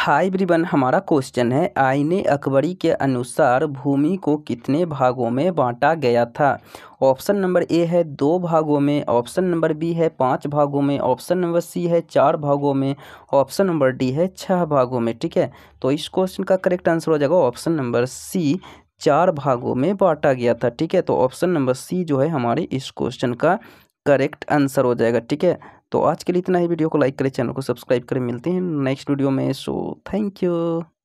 हाय ब्रिबन हमारा क्वेश्चन है आईने अकबरी के अनुसार भूमि को कितने भागों में बांटा गया था ऑप्शन नंबर ए है दो भागों में ऑप्शन नंबर बी है पाँच भागों में ऑप्शन नंबर सी है चार भागों में ऑप्शन नंबर डी है छः भागों में ठीक है तो इस क्वेश्चन का करेक्ट आंसर हो जाएगा ऑप्शन नंबर सी चार भागों में बांटा गया था ठीक है तो ऑप्शन नंबर सी जो है हमारे इस क्वेश्चन का करेक्ट आंसर हो जाएगा ठीक है तो आज के लिए इतना ही वीडियो को लाइक करें चैनल को सब्सक्राइब करें मिलते हैं नेक्स्ट वीडियो में सो थैंक यू